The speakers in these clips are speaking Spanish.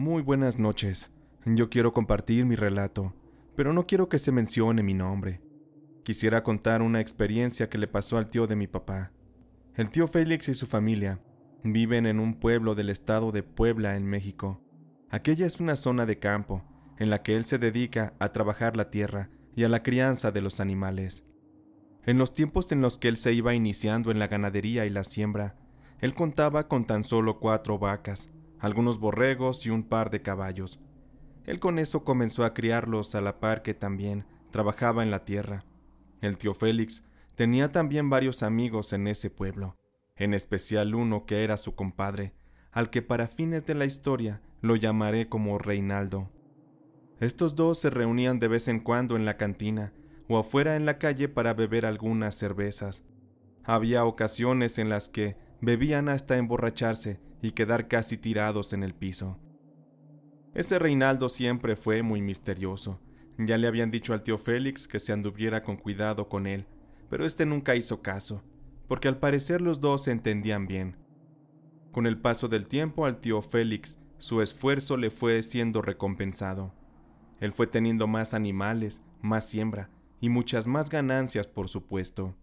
Muy buenas noches. Yo quiero compartir mi relato, pero no quiero que se mencione mi nombre. Quisiera contar una experiencia que le pasó al tío de mi papá. El tío Félix y su familia viven en un pueblo del estado de Puebla, en México. Aquella es una zona de campo, en la que él se dedica a trabajar la tierra y a la crianza de los animales. En los tiempos en los que él se iba iniciando en la ganadería y la siembra, él contaba con tan solo cuatro vacas, algunos borregos y un par de caballos. Él con eso comenzó a criarlos a la par que también trabajaba en la tierra. El tío Félix tenía también varios amigos en ese pueblo, en especial uno que era su compadre, al que para fines de la historia lo llamaré como Reinaldo. Estos dos se reunían de vez en cuando en la cantina o afuera en la calle para beber algunas cervezas. Había ocasiones en las que bebían hasta emborracharse y quedar casi tirados en el piso. Ese Reinaldo siempre fue muy misterioso. Ya le habían dicho al tío Félix que se anduviera con cuidado con él, pero este nunca hizo caso, porque al parecer los dos se entendían bien. Con el paso del tiempo al tío Félix, su esfuerzo le fue siendo recompensado. Él fue teniendo más animales, más siembra y muchas más ganancias, por supuesto.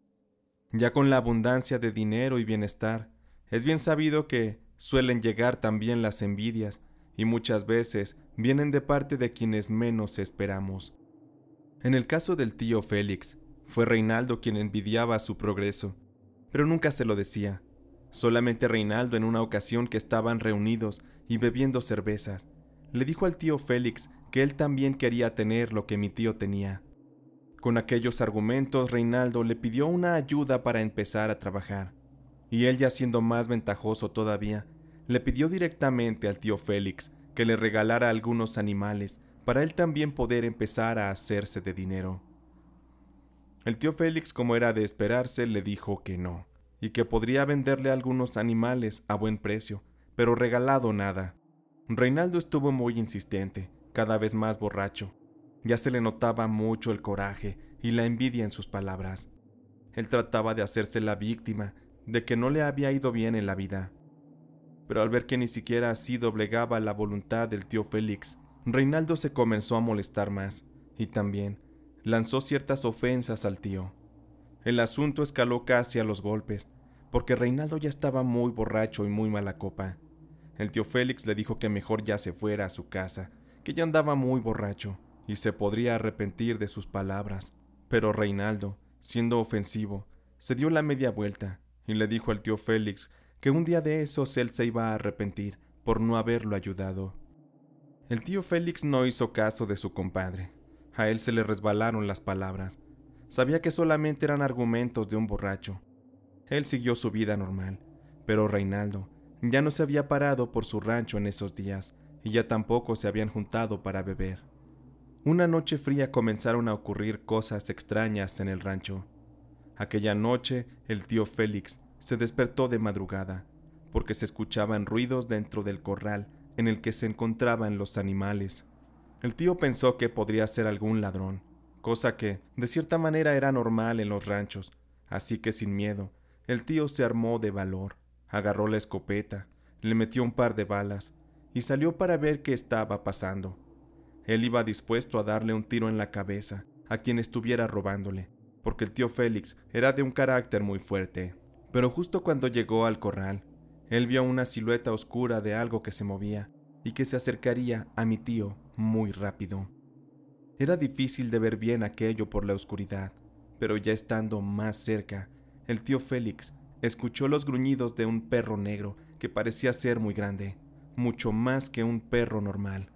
Ya con la abundancia de dinero y bienestar, es bien sabido que Suelen llegar también las envidias y muchas veces vienen de parte de quienes menos esperamos. En el caso del tío Félix, fue Reinaldo quien envidiaba su progreso, pero nunca se lo decía. Solamente Reinaldo en una ocasión que estaban reunidos y bebiendo cervezas, le dijo al tío Félix que él también quería tener lo que mi tío tenía. Con aquellos argumentos, Reinaldo le pidió una ayuda para empezar a trabajar y él ya siendo más ventajoso todavía, le pidió directamente al tío Félix que le regalara algunos animales para él también poder empezar a hacerse de dinero. El tío Félix, como era de esperarse, le dijo que no, y que podría venderle algunos animales a buen precio, pero regalado nada. Reinaldo estuvo muy insistente, cada vez más borracho. Ya se le notaba mucho el coraje y la envidia en sus palabras. Él trataba de hacerse la víctima de que no le había ido bien en la vida. Pero al ver que ni siquiera así doblegaba la voluntad del tío Félix, Reinaldo se comenzó a molestar más y también lanzó ciertas ofensas al tío. El asunto escaló casi a los golpes, porque Reinaldo ya estaba muy borracho y muy mala copa. El tío Félix le dijo que mejor ya se fuera a su casa, que ya andaba muy borracho y se podría arrepentir de sus palabras. Pero Reinaldo, siendo ofensivo, se dio la media vuelta y le dijo al tío Félix que un día de esos él se iba a arrepentir por no haberlo ayudado. El tío Félix no hizo caso de su compadre. A él se le resbalaron las palabras. Sabía que solamente eran argumentos de un borracho. Él siguió su vida normal, pero Reinaldo ya no se había parado por su rancho en esos días y ya tampoco se habían juntado para beber. Una noche fría comenzaron a ocurrir cosas extrañas en el rancho. Aquella noche el tío Félix se despertó de madrugada, porque se escuchaban ruidos dentro del corral en el que se encontraban los animales. El tío pensó que podría ser algún ladrón, cosa que, de cierta manera, era normal en los ranchos, así que sin miedo, el tío se armó de valor, agarró la escopeta, le metió un par de balas y salió para ver qué estaba pasando. Él iba dispuesto a darle un tiro en la cabeza a quien estuviera robándole, porque el tío Félix era de un carácter muy fuerte. Pero justo cuando llegó al corral, él vio una silueta oscura de algo que se movía y que se acercaría a mi tío muy rápido. Era difícil de ver bien aquello por la oscuridad, pero ya estando más cerca, el tío Félix escuchó los gruñidos de un perro negro que parecía ser muy grande, mucho más que un perro normal.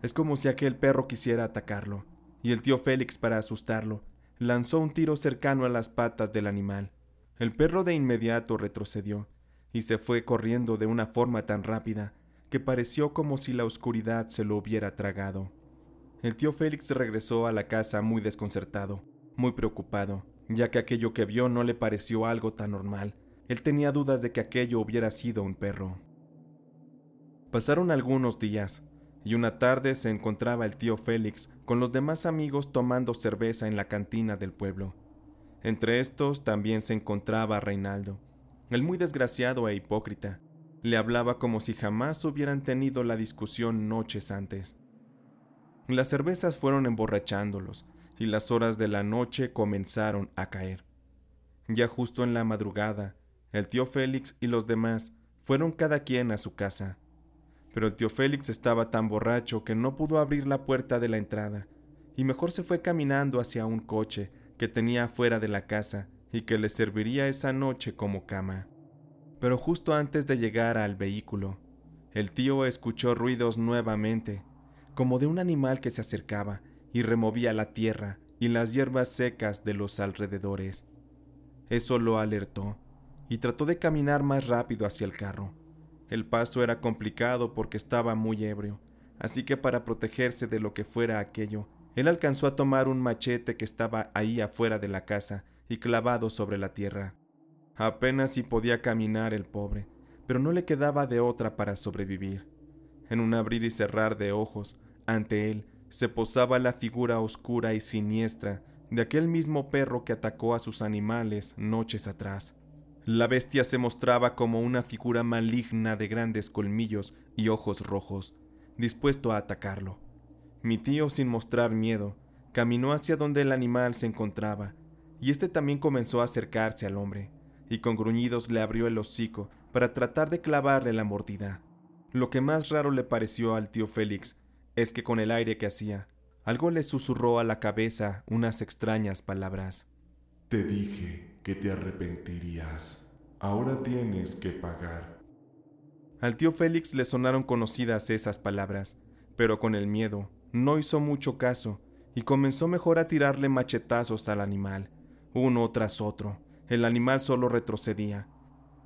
Es como si aquel perro quisiera atacarlo, y el tío Félix, para asustarlo, lanzó un tiro cercano a las patas del animal. El perro de inmediato retrocedió y se fue corriendo de una forma tan rápida que pareció como si la oscuridad se lo hubiera tragado. El tío Félix regresó a la casa muy desconcertado, muy preocupado, ya que aquello que vio no le pareció algo tan normal. Él tenía dudas de que aquello hubiera sido un perro. Pasaron algunos días, y una tarde se encontraba el tío Félix con los demás amigos tomando cerveza en la cantina del pueblo. Entre estos también se encontraba Reinaldo, el muy desgraciado e hipócrita. Le hablaba como si jamás hubieran tenido la discusión noches antes. Las cervezas fueron emborrachándolos y las horas de la noche comenzaron a caer. Ya justo en la madrugada, el tío Félix y los demás fueron cada quien a su casa pero el tío Félix estaba tan borracho que no pudo abrir la puerta de la entrada, y mejor se fue caminando hacia un coche que tenía afuera de la casa y que le serviría esa noche como cama. Pero justo antes de llegar al vehículo, el tío escuchó ruidos nuevamente, como de un animal que se acercaba y removía la tierra y las hierbas secas de los alrededores. Eso lo alertó y trató de caminar más rápido hacia el carro el paso era complicado porque estaba muy ebrio, así que para protegerse de lo que fuera aquello, él alcanzó a tomar un machete que estaba ahí afuera de la casa y clavado sobre la tierra. Apenas si podía caminar el pobre, pero no le quedaba de otra para sobrevivir. En un abrir y cerrar de ojos, ante él se posaba la figura oscura y siniestra de aquel mismo perro que atacó a sus animales noches atrás. La bestia se mostraba como una figura maligna de grandes colmillos y ojos rojos, dispuesto a atacarlo. Mi tío, sin mostrar miedo, caminó hacia donde el animal se encontraba, y este también comenzó a acercarse al hombre, y con gruñidos le abrió el hocico para tratar de clavarle la mordida. Lo que más raro le pareció al tío Félix es que con el aire que hacía, algo le susurró a la cabeza unas extrañas palabras. Te dije que te arrepentirías. Ahora tienes que pagar. Al tío Félix le sonaron conocidas esas palabras, pero con el miedo no hizo mucho caso y comenzó mejor a tirarle machetazos al animal, uno tras otro. El animal solo retrocedía.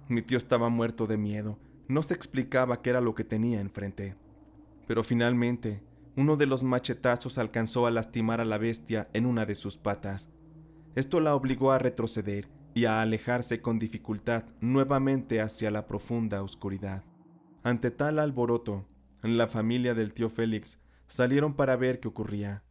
Mi tío estaba muerto de miedo, no se explicaba qué era lo que tenía enfrente. Pero finalmente, uno de los machetazos alcanzó a lastimar a la bestia en una de sus patas. Esto la obligó a retroceder y a alejarse con dificultad nuevamente hacia la profunda oscuridad. Ante tal alboroto, la familia del tío Félix salieron para ver qué ocurría.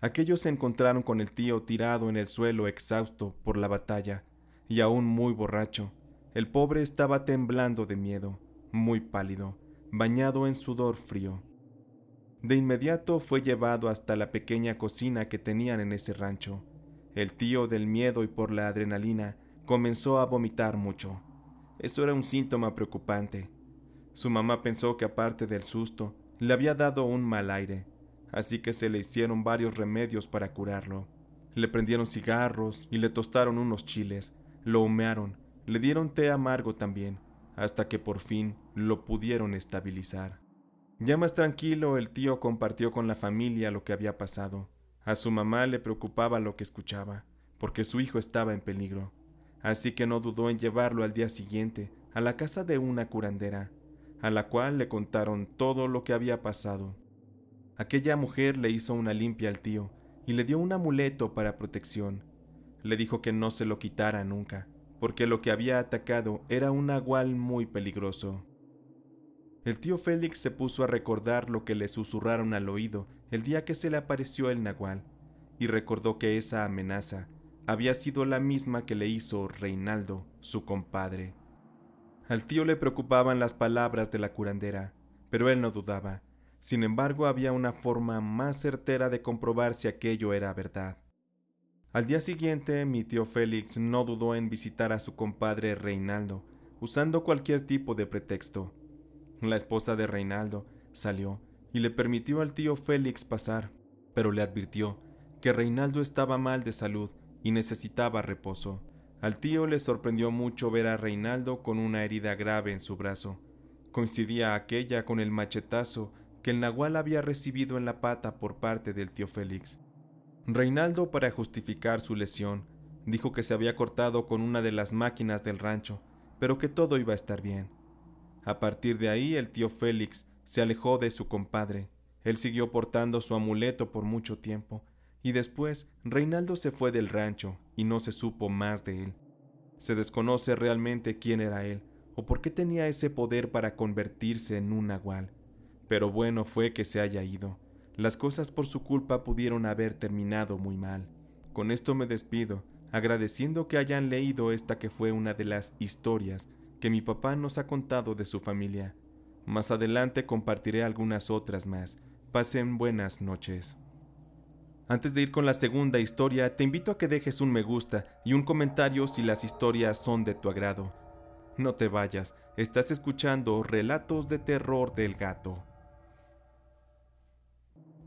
Aquellos se encontraron con el tío tirado en el suelo exhausto por la batalla y aún muy borracho. El pobre estaba temblando de miedo, muy pálido, bañado en sudor frío. De inmediato fue llevado hasta la pequeña cocina que tenían en ese rancho. El tío del miedo y por la adrenalina comenzó a vomitar mucho. Eso era un síntoma preocupante. Su mamá pensó que aparte del susto, le había dado un mal aire, así que se le hicieron varios remedios para curarlo. Le prendieron cigarros y le tostaron unos chiles, lo humearon, le dieron té amargo también, hasta que por fin lo pudieron estabilizar. Ya más tranquilo, el tío compartió con la familia lo que había pasado. A su mamá le preocupaba lo que escuchaba, porque su hijo estaba en peligro, así que no dudó en llevarlo al día siguiente a la casa de una curandera, a la cual le contaron todo lo que había pasado. Aquella mujer le hizo una limpia al tío y le dio un amuleto para protección. Le dijo que no se lo quitara nunca, porque lo que había atacado era un agual muy peligroso. El tío Félix se puso a recordar lo que le susurraron al oído el día que se le apareció el nahual, y recordó que esa amenaza había sido la misma que le hizo Reinaldo, su compadre. Al tío le preocupaban las palabras de la curandera, pero él no dudaba. Sin embargo, había una forma más certera de comprobar si aquello era verdad. Al día siguiente, mi tío Félix no dudó en visitar a su compadre Reinaldo, usando cualquier tipo de pretexto. La esposa de Reinaldo salió y le permitió al tío Félix pasar, pero le advirtió que Reinaldo estaba mal de salud y necesitaba reposo. Al tío le sorprendió mucho ver a Reinaldo con una herida grave en su brazo. Coincidía aquella con el machetazo que el nahual había recibido en la pata por parte del tío Félix. Reinaldo, para justificar su lesión, dijo que se había cortado con una de las máquinas del rancho, pero que todo iba a estar bien. A partir de ahí, el tío Félix se alejó de su compadre. Él siguió portando su amuleto por mucho tiempo, y después Reinaldo se fue del rancho y no se supo más de él. Se desconoce realmente quién era él o por qué tenía ese poder para convertirse en un nahual. Pero bueno fue que se haya ido. Las cosas por su culpa pudieron haber terminado muy mal. Con esto me despido, agradeciendo que hayan leído esta que fue una de las historias que mi papá nos ha contado de su familia. Más adelante compartiré algunas otras más. Pasen buenas noches. Antes de ir con la segunda historia, te invito a que dejes un me gusta y un comentario si las historias son de tu agrado. No te vayas, estás escuchando Relatos de Terror del Gato.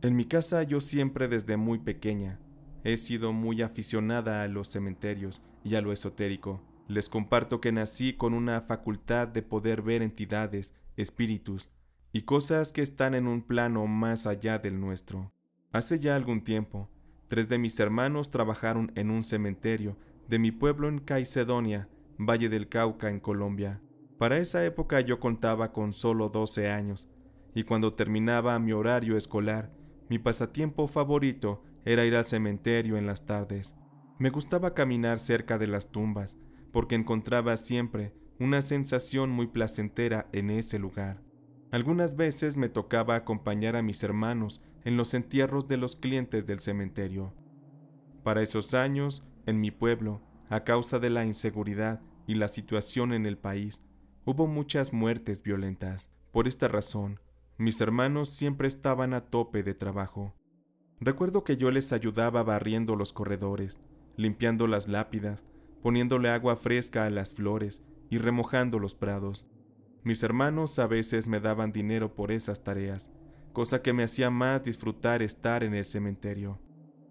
En mi casa yo siempre desde muy pequeña he sido muy aficionada a los cementerios y a lo esotérico. Les comparto que nací con una facultad de poder ver entidades espíritus y cosas que están en un plano más allá del nuestro. Hace ya algún tiempo, tres de mis hermanos trabajaron en un cementerio de mi pueblo en Caicedonia, Valle del Cauca, en Colombia. Para esa época yo contaba con solo 12 años, y cuando terminaba mi horario escolar, mi pasatiempo favorito era ir al cementerio en las tardes. Me gustaba caminar cerca de las tumbas, porque encontraba siempre una sensación muy placentera en ese lugar. Algunas veces me tocaba acompañar a mis hermanos en los entierros de los clientes del cementerio. Para esos años, en mi pueblo, a causa de la inseguridad y la situación en el país, hubo muchas muertes violentas. Por esta razón, mis hermanos siempre estaban a tope de trabajo. Recuerdo que yo les ayudaba barriendo los corredores, limpiando las lápidas, poniéndole agua fresca a las flores y remojando los prados. Mis hermanos a veces me daban dinero por esas tareas, cosa que me hacía más disfrutar estar en el cementerio.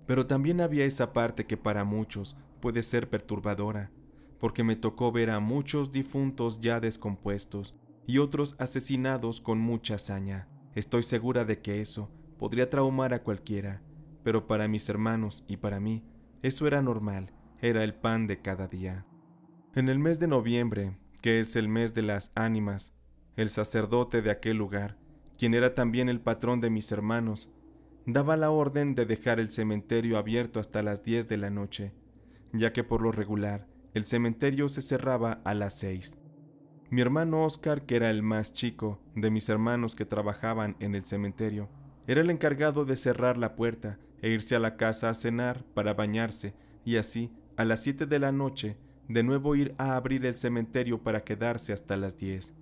Pero también había esa parte que para muchos puede ser perturbadora, porque me tocó ver a muchos difuntos ya descompuestos y otros asesinados con mucha hazaña. Estoy segura de que eso podría traumar a cualquiera, pero para mis hermanos y para mí, eso era normal, era el pan de cada día. En el mes de noviembre, que es el mes de las ánimas, el sacerdote de aquel lugar, quien era también el patrón de mis hermanos, daba la orden de dejar el cementerio abierto hasta las 10 de la noche, ya que por lo regular el cementerio se cerraba a las 6. Mi hermano Oscar, que era el más chico de mis hermanos que trabajaban en el cementerio, era el encargado de cerrar la puerta e irse a la casa a cenar para bañarse, y así, a las 7 de la noche, de nuevo ir a abrir el cementerio para quedarse hasta las 10.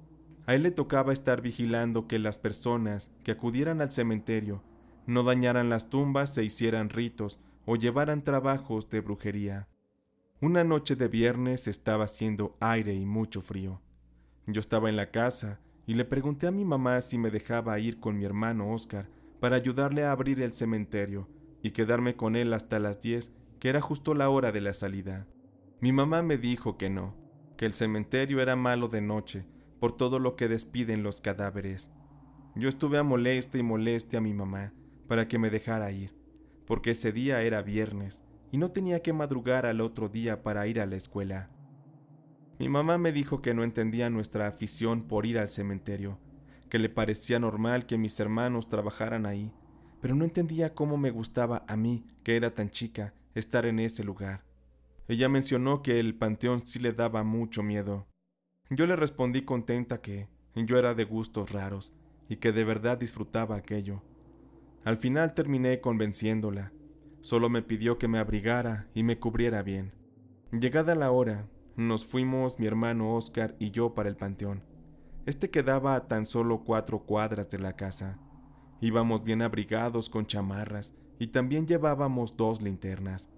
A él le tocaba estar vigilando que las personas que acudieran al cementerio no dañaran las tumbas se hicieran ritos o llevaran trabajos de brujería. Una noche de viernes estaba haciendo aire y mucho frío. Yo estaba en la casa y le pregunté a mi mamá si me dejaba ir con mi hermano Oscar para ayudarle a abrir el cementerio y quedarme con él hasta las 10, que era justo la hora de la salida. Mi mamá me dijo que no, que el cementerio era malo de noche, por todo lo que despiden los cadáveres. Yo estuve a molesta y moleste a mi mamá para que me dejara ir, porque ese día era viernes y no tenía que madrugar al otro día para ir a la escuela. Mi mamá me dijo que no entendía nuestra afición por ir al cementerio, que le parecía normal que mis hermanos trabajaran ahí, pero no entendía cómo me gustaba a mí, que era tan chica, estar en ese lugar. Ella mencionó que el panteón sí le daba mucho miedo. Yo le respondí contenta que yo era de gustos raros y que de verdad disfrutaba aquello. Al final terminé convenciéndola. Solo me pidió que me abrigara y me cubriera bien. Llegada la hora, nos fuimos mi hermano Oscar y yo para el panteón. Este quedaba a tan solo cuatro cuadras de la casa. Íbamos bien abrigados con chamarras y también llevábamos dos linternas.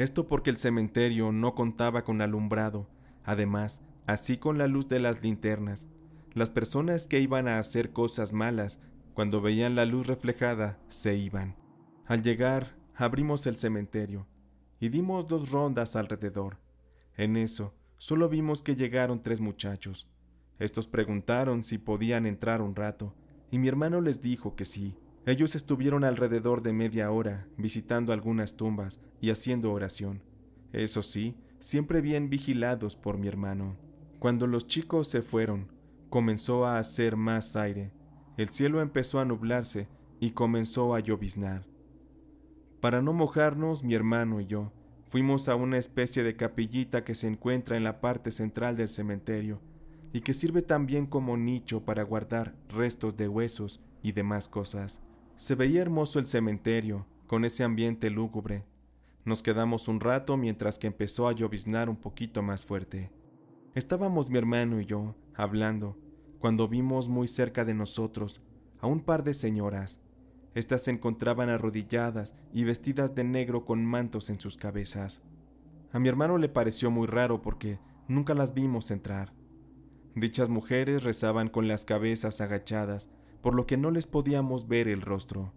Esto porque el cementerio no contaba con alumbrado, además, así con la luz de las linternas. Las personas que iban a hacer cosas malas, cuando veían la luz reflejada, se iban. Al llegar, abrimos el cementerio y dimos dos rondas alrededor. En eso, solo vimos que llegaron tres muchachos. Estos preguntaron si podían entrar un rato, y mi hermano les dijo que sí. Ellos estuvieron alrededor de media hora visitando algunas tumbas y haciendo oración. Eso sí, siempre bien vigilados por mi hermano. Cuando los chicos se fueron, comenzó a hacer más aire. El cielo empezó a nublarse y comenzó a lloviznar. Para no mojarnos, mi hermano y yo fuimos a una especie de capillita que se encuentra en la parte central del cementerio y que sirve también como nicho para guardar restos de huesos y demás cosas. Se veía hermoso el cementerio, con ese ambiente lúgubre. Nos quedamos un rato mientras que empezó a lloviznar un poquito más fuerte. Estábamos mi hermano y yo hablando, cuando vimos muy cerca de nosotros a un par de señoras. Estas se encontraban arrodilladas y vestidas de negro con mantos en sus cabezas. A mi hermano le pareció muy raro porque nunca las vimos entrar. Dichas mujeres rezaban con las cabezas agachadas por lo que no les podíamos ver el rostro.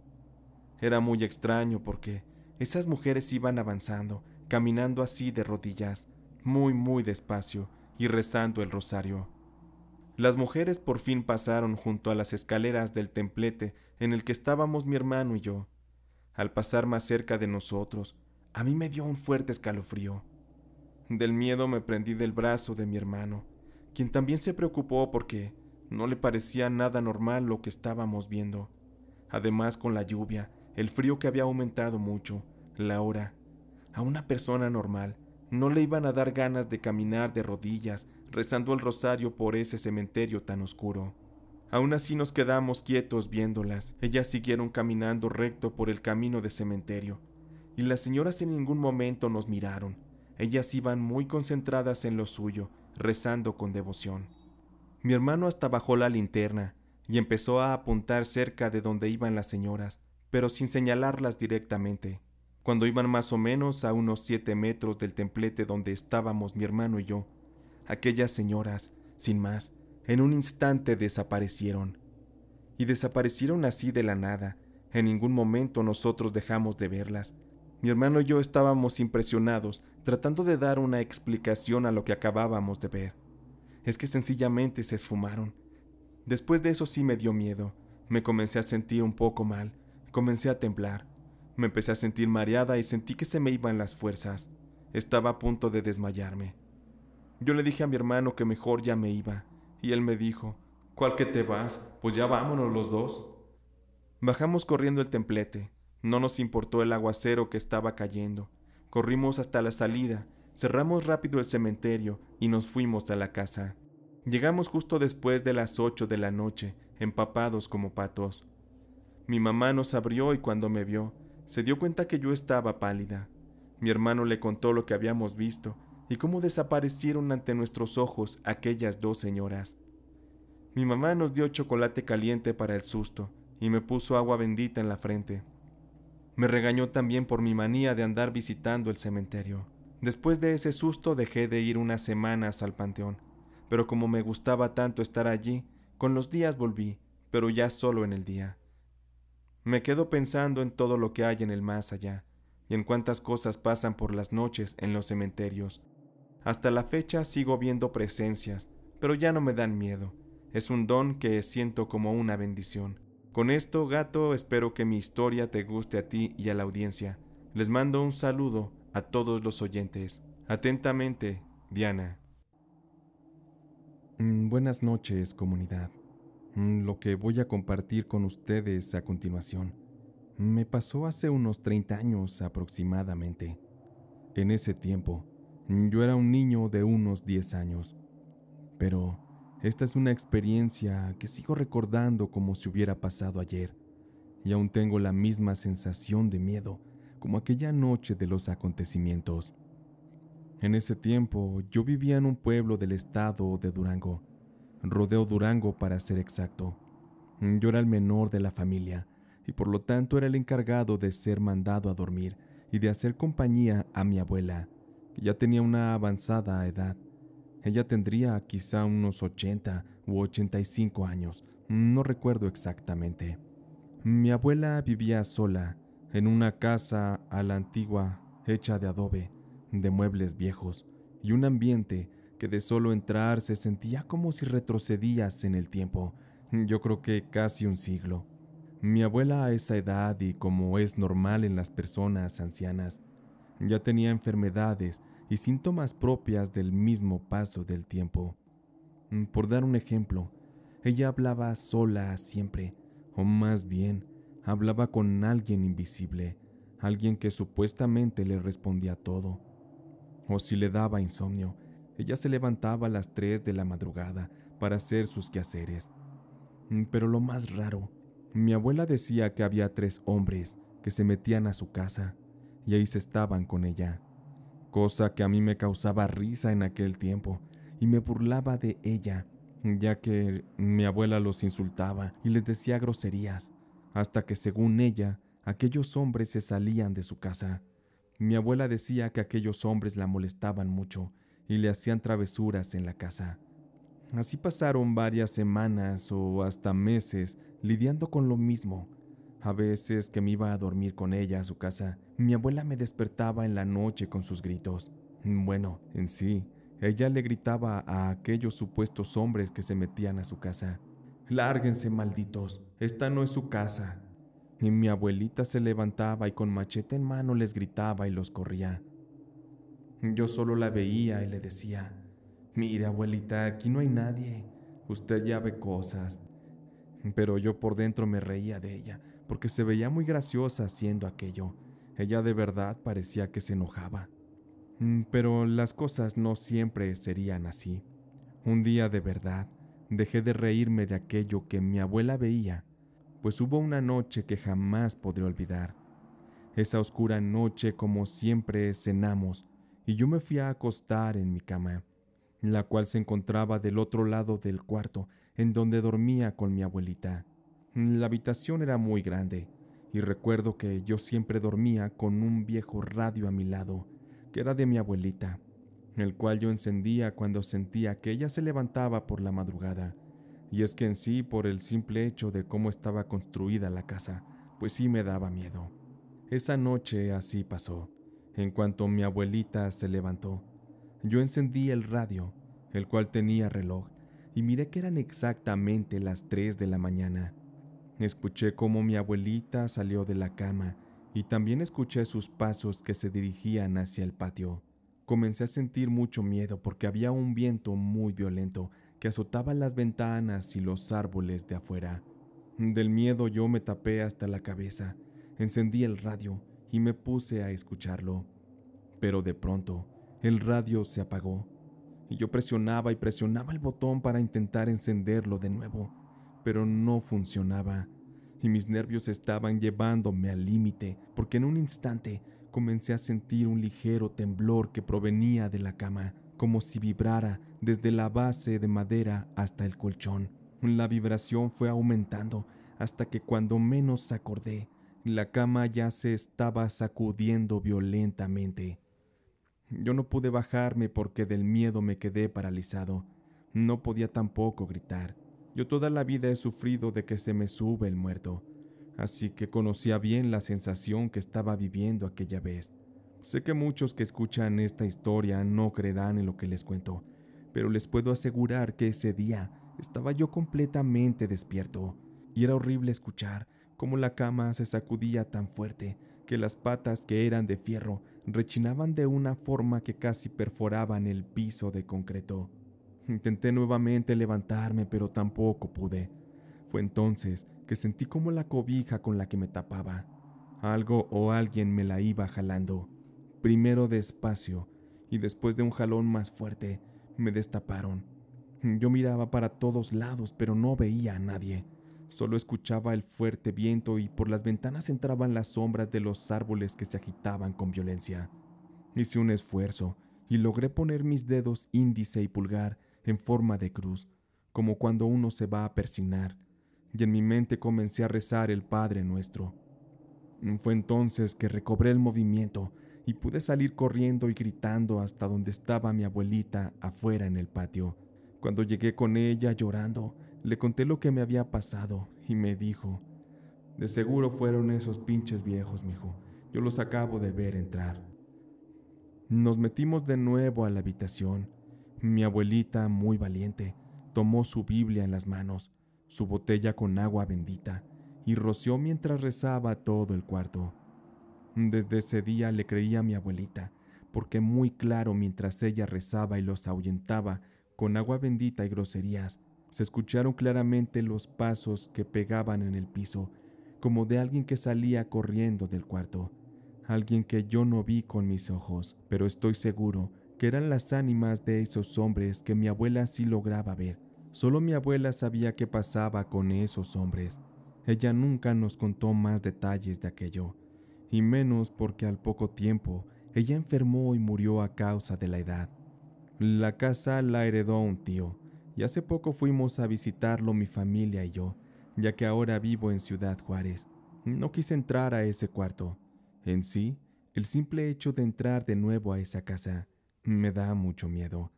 Era muy extraño porque esas mujeres iban avanzando, caminando así de rodillas, muy muy despacio, y rezando el rosario. Las mujeres por fin pasaron junto a las escaleras del templete en el que estábamos mi hermano y yo. Al pasar más cerca de nosotros, a mí me dio un fuerte escalofrío. Del miedo me prendí del brazo de mi hermano, quien también se preocupó porque no le parecía nada normal lo que estábamos viendo. Además, con la lluvia, el frío que había aumentado mucho, la hora. A una persona normal no le iban a dar ganas de caminar de rodillas rezando el rosario por ese cementerio tan oscuro. Aún así nos quedamos quietos viéndolas. Ellas siguieron caminando recto por el camino de cementerio. Y las señoras en ningún momento nos miraron. Ellas iban muy concentradas en lo suyo, rezando con devoción. Mi hermano hasta bajó la linterna y empezó a apuntar cerca de donde iban las señoras, pero sin señalarlas directamente. Cuando iban más o menos a unos siete metros del templete donde estábamos mi hermano y yo, aquellas señoras, sin más, en un instante desaparecieron. Y desaparecieron así de la nada. En ningún momento nosotros dejamos de verlas. Mi hermano y yo estábamos impresionados, tratando de dar una explicación a lo que acabábamos de ver es que sencillamente se esfumaron. Después de eso sí me dio miedo, me comencé a sentir un poco mal, comencé a temblar, me empecé a sentir mareada y sentí que se me iban las fuerzas, estaba a punto de desmayarme. Yo le dije a mi hermano que mejor ya me iba, y él me dijo, ¿cuál que te vas? Pues ya vámonos los dos. Bajamos corriendo el templete, no nos importó el aguacero que estaba cayendo, corrimos hasta la salida, Cerramos rápido el cementerio y nos fuimos a la casa. Llegamos justo después de las ocho de la noche, empapados como patos. Mi mamá nos abrió y cuando me vio, se dio cuenta que yo estaba pálida. Mi hermano le contó lo que habíamos visto y cómo desaparecieron ante nuestros ojos aquellas dos señoras. Mi mamá nos dio chocolate caliente para el susto y me puso agua bendita en la frente. Me regañó también por mi manía de andar visitando el cementerio. Después de ese susto dejé de ir unas semanas al panteón, pero como me gustaba tanto estar allí, con los días volví, pero ya solo en el día. Me quedo pensando en todo lo que hay en el más allá, y en cuántas cosas pasan por las noches en los cementerios. Hasta la fecha sigo viendo presencias, pero ya no me dan miedo. Es un don que siento como una bendición. Con esto, gato, espero que mi historia te guste a ti y a la audiencia. Les mando un saludo a todos los oyentes. Atentamente, Diana. Mm, buenas noches, comunidad. Mm, lo que voy a compartir con ustedes a continuación me pasó hace unos 30 años aproximadamente. En ese tiempo, mm, yo era un niño de unos 10 años, pero esta es una experiencia que sigo recordando como si hubiera pasado ayer, y aún tengo la misma sensación de miedo como aquella noche de los acontecimientos. En ese tiempo yo vivía en un pueblo del estado de Durango, Rodeo Durango para ser exacto. Yo era el menor de la familia y por lo tanto era el encargado de ser mandado a dormir y de hacer compañía a mi abuela, que ya tenía una avanzada edad. Ella tendría quizá unos 80 u 85 años, no recuerdo exactamente. Mi abuela vivía sola en una casa a la antigua hecha de adobe, de muebles viejos y un ambiente que de solo entrar se sentía como si retrocedías en el tiempo, yo creo que casi un siglo. Mi abuela a esa edad y como es normal en las personas ancianas, ya tenía enfermedades y síntomas propias del mismo paso del tiempo. Por dar un ejemplo, ella hablaba sola siempre, o más bien, hablaba con alguien invisible, alguien que supuestamente le respondía todo. O si le daba insomnio, ella se levantaba a las 3 de la madrugada para hacer sus quehaceres. Mm, pero lo más raro, mi abuela decía que había tres hombres que se metían a su casa y ahí se estaban con ella, cosa que a mí me causaba risa en aquel tiempo y me burlaba de ella, ya que mi abuela los insultaba y les decía groserías hasta que, según ella, aquellos hombres se salían de su casa. Mi abuela decía que aquellos hombres la molestaban mucho y le hacían travesuras en la casa. Así pasaron varias semanas o hasta meses lidiando con lo mismo. A veces que me iba a dormir con ella a su casa, mi abuela me despertaba en la noche con sus gritos. Bueno, en sí, ella le gritaba a aquellos supuestos hombres que se metían a su casa. Lárguense, malditos, esta no es su casa. Y mi abuelita se levantaba y con machete en mano les gritaba y los corría. Yo solo la veía y le decía, mire abuelita, aquí no hay nadie, usted ya ve cosas. Pero yo por dentro me reía de ella, porque se veía muy graciosa haciendo aquello. Ella de verdad parecía que se enojaba. Mm, pero las cosas no siempre serían así. Un día de verdad, dejé de reírme de aquello que mi abuela veía, pues hubo una noche que jamás podré olvidar. Esa oscura noche, como siempre, cenamos y yo me fui a acostar en mi cama, la cual se encontraba del otro lado del cuarto, en donde dormía con mi abuelita. La habitación era muy grande, y recuerdo que yo siempre dormía con un viejo radio a mi lado, que era de mi abuelita, el cual yo encendía cuando sentía que ella se levantaba por la madrugada, y es que en sí por el simple hecho de cómo estaba construida la casa, pues sí me daba miedo. Esa noche así pasó. En cuanto mi abuelita se levantó, yo encendí el radio, el cual tenía reloj, y miré que eran exactamente las 3 de la mañana. Escuché cómo mi abuelita salió de la cama y también escuché sus pasos que se dirigían hacia el patio. Comencé a sentir mucho miedo porque había un viento muy violento que azotaba las ventanas y los árboles de afuera. Del miedo yo me tapé hasta la cabeza, encendí el radio y me puse a escucharlo. Pero de pronto, el radio se apagó y yo presionaba y presionaba el botón para intentar encenderlo de nuevo, pero no funcionaba y mis nervios estaban llevándome al límite porque en un instante comencé a sentir un ligero temblor que provenía de la cama, como si vibrara desde la base de madera hasta el colchón. La vibración fue aumentando hasta que cuando menos acordé, la cama ya se estaba sacudiendo violentamente. Yo no pude bajarme porque del miedo me quedé paralizado. No podía tampoco gritar. Yo toda la vida he sufrido de que se me sube el muerto así que conocía bien la sensación que estaba viviendo aquella vez. Sé que muchos que escuchan esta historia no creerán en lo que les cuento, pero les puedo asegurar que ese día estaba yo completamente despierto y era horrible escuchar cómo la cama se sacudía tan fuerte que las patas que eran de fierro rechinaban de una forma que casi perforaban el piso de concreto. Intenté nuevamente levantarme, pero tampoco pude. Fue entonces que sentí como la cobija con la que me tapaba. Algo o alguien me la iba jalando, primero despacio y después de un jalón más fuerte, me destaparon. Yo miraba para todos lados, pero no veía a nadie. Solo escuchaba el fuerte viento y por las ventanas entraban las sombras de los árboles que se agitaban con violencia. Hice un esfuerzo y logré poner mis dedos índice y pulgar en forma de cruz, como cuando uno se va a persignar, y en mi mente comencé a rezar el Padre nuestro. Fue entonces que recobré el movimiento y pude salir corriendo y gritando hasta donde estaba mi abuelita afuera en el patio. Cuando llegué con ella llorando, le conté lo que me había pasado y me dijo, de seguro fueron esos pinches viejos, mijo. Yo los acabo de ver entrar. Nos metimos de nuevo a la habitación. Mi abuelita, muy valiente, tomó su Biblia en las manos su botella con agua bendita y roció mientras rezaba todo el cuarto. Desde ese día le creía a mi abuelita, porque muy claro mientras ella rezaba y los ahuyentaba con agua bendita y groserías, se escucharon claramente los pasos que pegaban en el piso, como de alguien que salía corriendo del cuarto, alguien que yo no vi con mis ojos, pero estoy seguro que eran las ánimas de esos hombres que mi abuela sí lograba ver, Solo mi abuela sabía qué pasaba con esos hombres. Ella nunca nos contó más detalles de aquello, y menos porque al poco tiempo ella enfermó y murió a causa de la edad. La casa la heredó un tío, y hace poco fuimos a visitarlo mi familia y yo, ya que ahora vivo en Ciudad Juárez. No quise entrar a ese cuarto. En sí, el simple hecho de entrar de nuevo a esa casa me da mucho miedo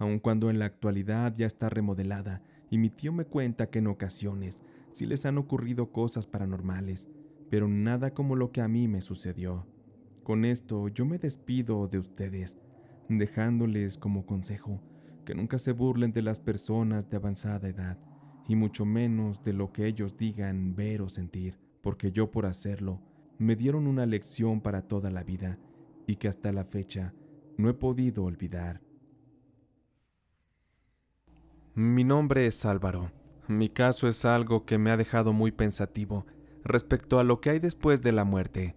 aun cuando en la actualidad ya está remodelada, y mi tío me cuenta que en ocasiones sí les han ocurrido cosas paranormales, pero nada como lo que a mí me sucedió. Con esto yo me despido de ustedes, dejándoles como consejo que nunca se burlen de las personas de avanzada edad, y mucho menos de lo que ellos digan ver o sentir, porque yo por hacerlo me dieron una lección para toda la vida y que hasta la fecha no he podido olvidar. Mi nombre es Álvaro. Mi caso es algo que me ha dejado muy pensativo respecto a lo que hay después de la muerte.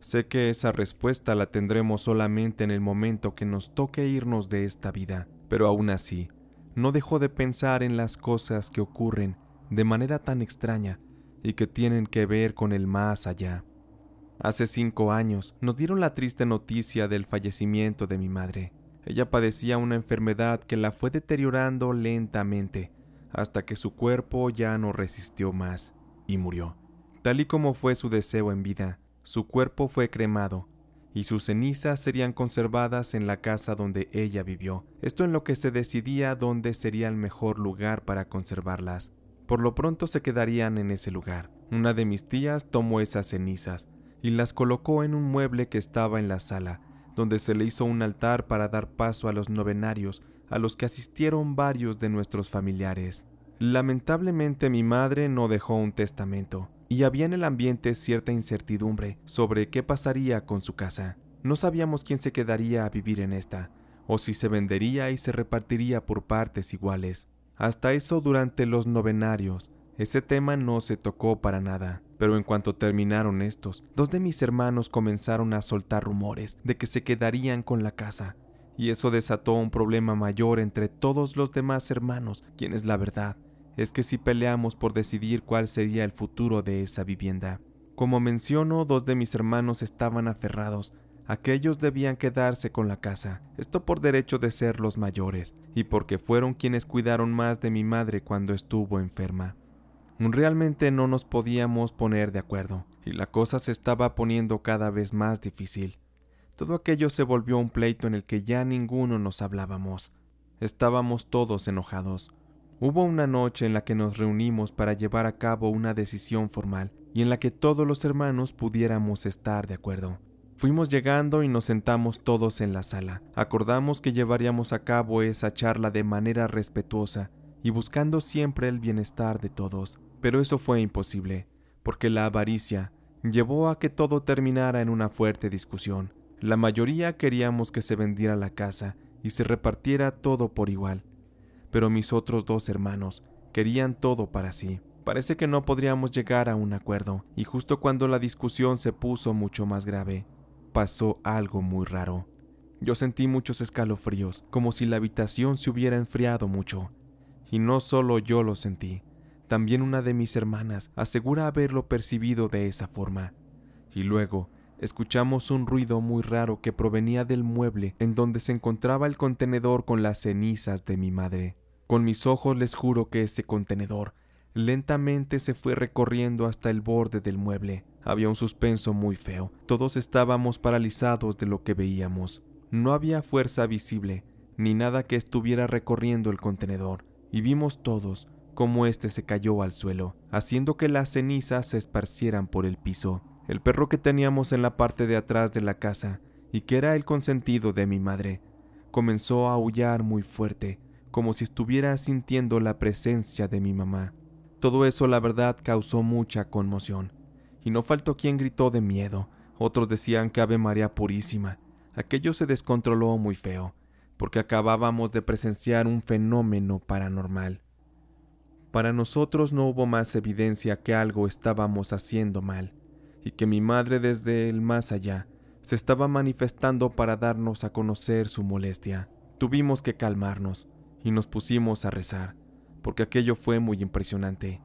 Sé que esa respuesta la tendremos solamente en el momento que nos toque irnos de esta vida, pero aún así, no dejo de pensar en las cosas que ocurren de manera tan extraña y que tienen que ver con el más allá. Hace cinco años nos dieron la triste noticia del fallecimiento de mi madre. Ella padecía una enfermedad que la fue deteriorando lentamente, hasta que su cuerpo ya no resistió más y murió. Tal y como fue su deseo en vida, su cuerpo fue cremado y sus cenizas serían conservadas en la casa donde ella vivió, esto en lo que se decidía dónde sería el mejor lugar para conservarlas. Por lo pronto se quedarían en ese lugar. Una de mis tías tomó esas cenizas y las colocó en un mueble que estaba en la sala, donde se le hizo un altar para dar paso a los novenarios, a los que asistieron varios de nuestros familiares. Lamentablemente mi madre no dejó un testamento, y había en el ambiente cierta incertidumbre sobre qué pasaría con su casa. No sabíamos quién se quedaría a vivir en esta, o si se vendería y se repartiría por partes iguales. Hasta eso durante los novenarios, ese tema no se tocó para nada, pero en cuanto terminaron estos, dos de mis hermanos comenzaron a soltar rumores de que se quedarían con la casa, y eso desató un problema mayor entre todos los demás hermanos, quienes la verdad es que si peleamos por decidir cuál sería el futuro de esa vivienda. Como menciono, dos de mis hermanos estaban aferrados aquellos debían quedarse con la casa, esto por derecho de ser los mayores, y porque fueron quienes cuidaron más de mi madre cuando estuvo enferma. Realmente no nos podíamos poner de acuerdo, y la cosa se estaba poniendo cada vez más difícil. Todo aquello se volvió un pleito en el que ya ninguno nos hablábamos. Estábamos todos enojados. Hubo una noche en la que nos reunimos para llevar a cabo una decisión formal y en la que todos los hermanos pudiéramos estar de acuerdo. Fuimos llegando y nos sentamos todos en la sala. Acordamos que llevaríamos a cabo esa charla de manera respetuosa y buscando siempre el bienestar de todos, pero eso fue imposible, porque la avaricia llevó a que todo terminara en una fuerte discusión. La mayoría queríamos que se vendiera la casa y se repartiera todo por igual, pero mis otros dos hermanos querían todo para sí. Parece que no podríamos llegar a un acuerdo, y justo cuando la discusión se puso mucho más grave, pasó algo muy raro. Yo sentí muchos escalofríos, como si la habitación se hubiera enfriado mucho. Y no solo yo lo sentí, también una de mis hermanas asegura haberlo percibido de esa forma. Y luego, escuchamos un ruido muy raro que provenía del mueble en donde se encontraba el contenedor con las cenizas de mi madre. Con mis ojos les juro que ese contenedor lentamente se fue recorriendo hasta el borde del mueble. Había un suspenso muy feo. Todos estábamos paralizados de lo que veíamos. No había fuerza visible, ni nada que estuviera recorriendo el contenedor y vimos todos cómo éste se cayó al suelo, haciendo que las cenizas se esparcieran por el piso. El perro que teníamos en la parte de atrás de la casa, y que era el consentido de mi madre, comenzó a aullar muy fuerte, como si estuviera sintiendo la presencia de mi mamá. Todo eso la verdad causó mucha conmoción, y no faltó quien gritó de miedo, otros decían que Ave María Purísima, aquello se descontroló muy feo, porque acabábamos de presenciar un fenómeno paranormal. Para nosotros no hubo más evidencia que algo estábamos haciendo mal, y que mi madre desde el más allá se estaba manifestando para darnos a conocer su molestia. Tuvimos que calmarnos y nos pusimos a rezar, porque aquello fue muy impresionante.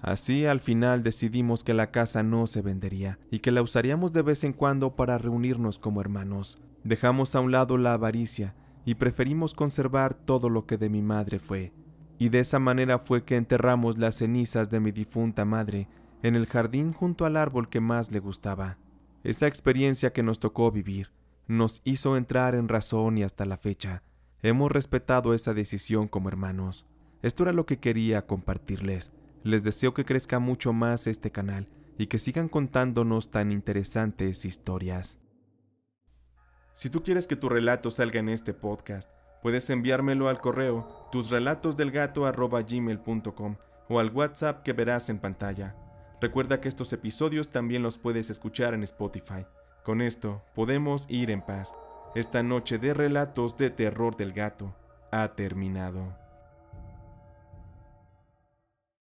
Así al final decidimos que la casa no se vendería y que la usaríamos de vez en cuando para reunirnos como hermanos. Dejamos a un lado la avaricia y preferimos conservar todo lo que de mi madre fue. Y de esa manera fue que enterramos las cenizas de mi difunta madre en el jardín junto al árbol que más le gustaba. Esa experiencia que nos tocó vivir nos hizo entrar en razón y hasta la fecha hemos respetado esa decisión como hermanos. Esto era lo que quería compartirles. Les deseo que crezca mucho más este canal y que sigan contándonos tan interesantes historias. Si tú quieres que tu relato salga en este podcast, puedes enviármelo al correo tusrelatosdelgato.gmail.com o al WhatsApp que verás en pantalla. Recuerda que estos episodios también los puedes escuchar en Spotify. Con esto podemos ir en paz. Esta noche de relatos de terror del gato ha terminado.